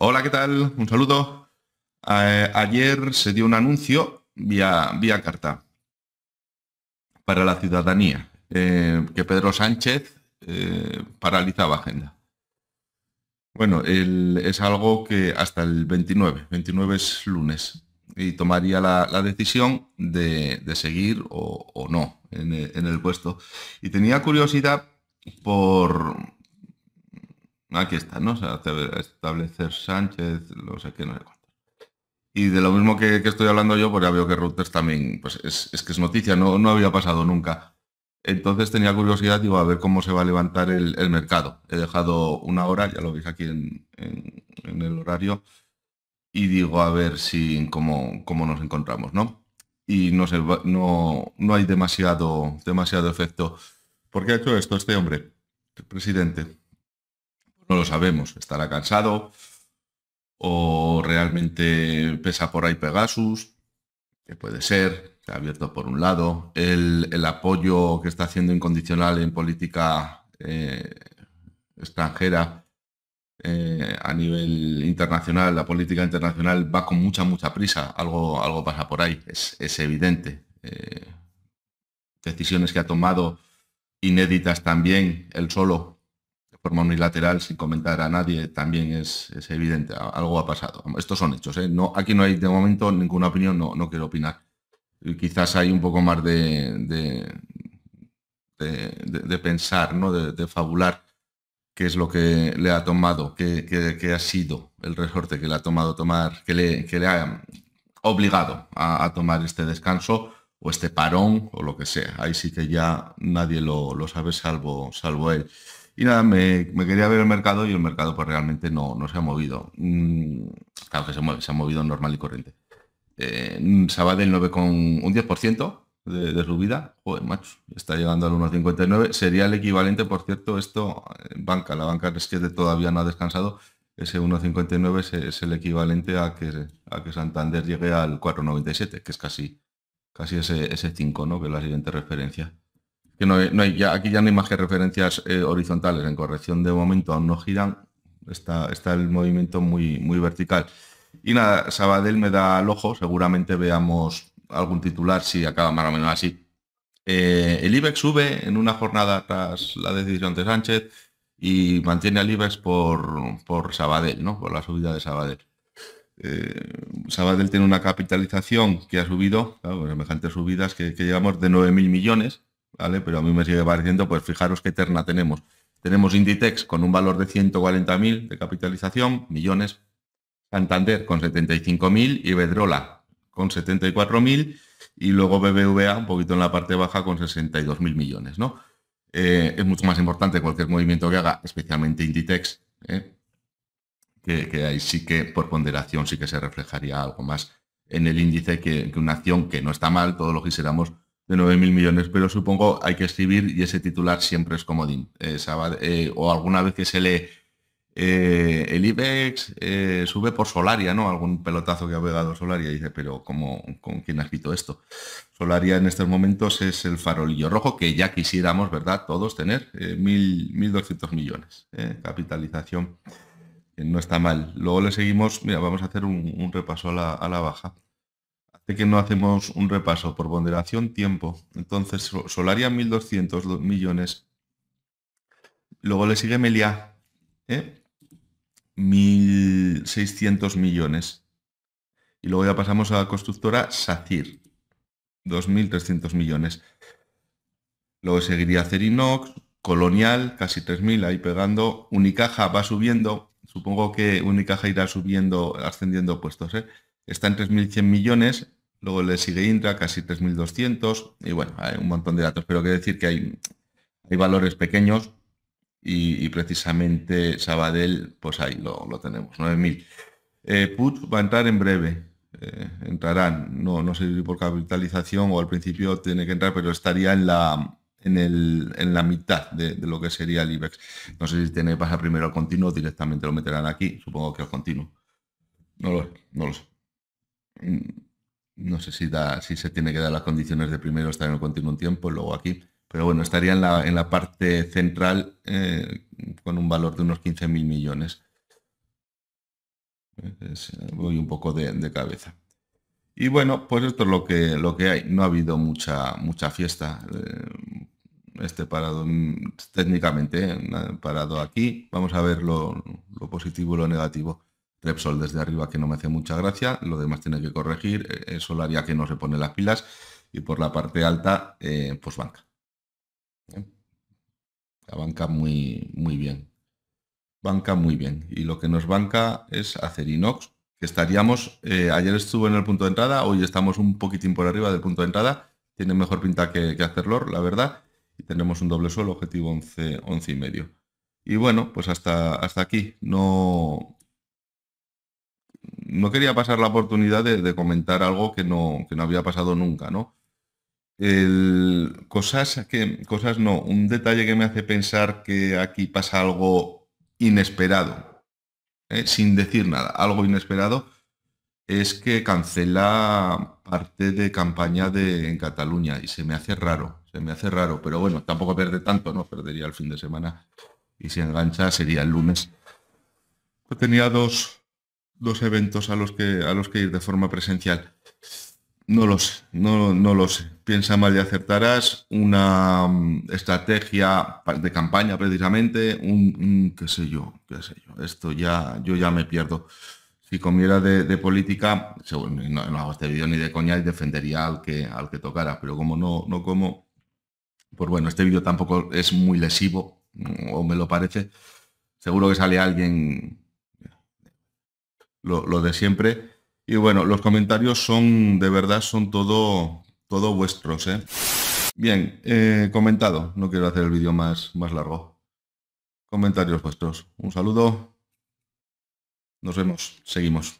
Hola, ¿qué tal? Un saludo. Eh, ayer se dio un anuncio vía, carta para la ciudadanía eh, que Pedro Sánchez eh, paralizaba agenda. Bueno, es algo que hasta el 29, 29 es lunes, y tomaría la, decisión de, seguir o, no en, el puesto. Y tenía curiosidad por, Aquí está, ¿no? O sea, establecer Sánchez, no sé qué, no sé cuánto. Y de lo mismo que, estoy hablando yo, pues ya veo que Routers también, pues es, que es noticia, no, había pasado nunca. Entonces tenía curiosidad, digo, a ver cómo se va a levantar el, mercado. He dejado una hora, ya lo veis aquí en, el horario, y digo, a ver si cómo, cómo nos encontramos, ¿no? Y no, no, no hay demasiado, demasiado efecto. ¿Por qué ha hecho esto este hombre, el presidente? no lo sabemos. Estará cansado o realmente pesa por ahí Pegasus, que puede ser, está ha abierto por un lado. El, apoyo que está haciendo incondicional en política eh, extranjera eh, a nivel internacional, la política internacional va con mucha, mucha prisa. Algo, algo pasa por ahí, es, evidente. Eh, decisiones que ha tomado inéditas también, él solo, forma unilateral sin comentar a nadie también es, evidente, algo ha pasado. Estos son hechos, ¿eh? no, aquí no hay de momento ninguna opinión, no, no quiero opinar. Quizás hay un poco más de, de, pensar, ¿no? de, fabular qué es lo que le ha tomado, qué, qué, ha sido el resorte que le ha tomado tomar, que le, que le ha obligado a, a tomar este descanso o este parón o lo que sea. Ahí sí que ya nadie lo, lo sabe salvo, salvo él. Y nada, me, quería ver el mercado y el mercado pues realmente no, no se ha movido. Mm, claro que se, ha movido normal y corriente. Eh, el 9 con un 10% de, de, subida. Joder, macho, está llegando al 1,59. Sería el equivalente, por cierto, esto en eh, banca. La banca es que todavía no ha descansado. Ese 1,59 es, el equivalente a que, a que Santander llegue al 4,97, que es casi, casi ese, ese 5, ¿no? Que es la siguiente referencia no ya, aquí ya no hay más que referencias eh, horizontales. En corrección de momento aún no giran. Está, está el movimiento muy, muy vertical. Y nada, Sabadell me da al ojo. Seguramente veamos algún titular si acaba más o menos así. Eh, el IBEX sube en una jornada tras la decisión de Sánchez y mantiene al IBEX por, por Sabadell, ¿no? por la subida de Sabadell. Eh, Sabadell tiene una capitalización que ha subido, claro, semejantes subidas que, que llevamos de 9.000 millones pero a mí me sigue pareciendo, pues fijaros qué terna tenemos. Tenemos Inditex con un valor de 140.000 de capitalización, millones, Santander con 75.000 y Bedrola con 74.000 y luego BBVA un poquito en la parte baja con 62.000 millones, ¿no? Eh, es mucho más importante cualquier movimiento que haga, especialmente Inditex, ¿eh? que, ahí sí que por ponderación sí que se reflejaría algo más en el índice que, una acción que no está mal, todos lo quisiéramos de 9.000 millones, pero supongo hay que escribir y ese titular siempre es comodín. Eh, eh, o alguna vez que se lee eh, el IBEX sube por Solaria, ¿no? Algún pelotazo que ha pegado Solaria y dice, pero ¿cómo, ¿con quién ha escrito esto? Solaria en estos momentos es el farolillo rojo que ya quisiéramos, ¿verdad? Todos tener 1.200 millones. capitalización no está mal. Luego le seguimos, mira, vamos a hacer un, repaso a la baja que no hacemos un repaso por ponderación tiempo. Entonces, Solaria 1.200 millones. Luego le sigue melia 1.600 ¿eh? millones. Y luego ya pasamos a la constructora SACIR, 2.300 millones. Luego seguiría Cerinox, Colonial, casi 3.000 ahí pegando. Unicaja va subiendo. Supongo que Unicaja irá subiendo, ascendiendo puestos. ¿eh? Está en 3.100 millones Luego le sigue Indra, casi 3.200. Y bueno, hay un montón de datos, pero quiero decir que hay, hay valores pequeños y, precisamente Sabadell, pues ahí lo, tenemos, 9.000. Eh, Put va a entrar en breve. Eh, entrarán, no, no sé si por capitalización o al principio tiene que entrar, pero estaría en la, en, la mitad de, lo que sería el IBEX. No sé si tiene pasa primero al continuo directamente lo meterán aquí. Supongo que al continuo. No lo, no lo sé. Mm no sé si, da, si se tiene que dar las condiciones de primero estar en el continuo un tiempo, luego aquí. Pero bueno, estaría en la, parte central eh, con un valor de unos 15.000 millones. voy un poco de, cabeza. Y bueno, pues esto es lo que, lo que hay. No ha habido mucha, mucha fiesta. Eh, este parado mm, técnicamente, eh, parado aquí. Vamos a ver lo, lo positivo y lo negativo. Repsol desde arriba que no me hace mucha gracia, lo demás tiene que corregir, eh, eh, lo haría que no se pone las pilas y por la parte alta, eh, pues banca. La banca muy, muy bien. Banca muy bien. Y lo que nos banca es hacer Inox. que estaríamos, ayer estuvo en el punto de entrada, hoy estamos un poquitín por arriba del punto de entrada, tiene mejor pinta que, hacerlo la verdad, y tenemos un doble suelo, objetivo 11, 11 y medio. Y bueno, pues hasta, hasta aquí. No, no quería pasar la oportunidad de, comentar algo que no, no, había pasado nunca, ¿no? cosas que, cosas no, un detalle que me hace pensar que aquí pasa algo inesperado, ¿eh? sin decir nada, algo inesperado, es que cancela parte de campaña de, en Cataluña y se me hace raro, se me hace raro, pero bueno, tampoco pierde tanto, ¿no? Perdería el fin de semana y si engancha sería el lunes. tenía dos, dos eventos a los que a los que ir de forma presencial. No lo sé, no, no lo sé. Piensa mal y acertarás una mm, estrategia de campaña precisamente, un, qué sé yo, qué sé yo. Esto ya, yo ya me pierdo. Si comiera de, política, no, hago este vídeo ni de coña y defendería al que, al que tocara, pero como no, no como, pues bueno, este vídeo tampoco es muy lesivo, o me lo parece. Seguro que sale alguien lo, de siempre. Y bueno, los comentarios son, de verdad, son todo, todo vuestros. ¿eh? Bien, eh, comentado. No quiero hacer el vídeo más, más largo. Comentarios vuestros. Un saludo. Nos vemos. Seguimos.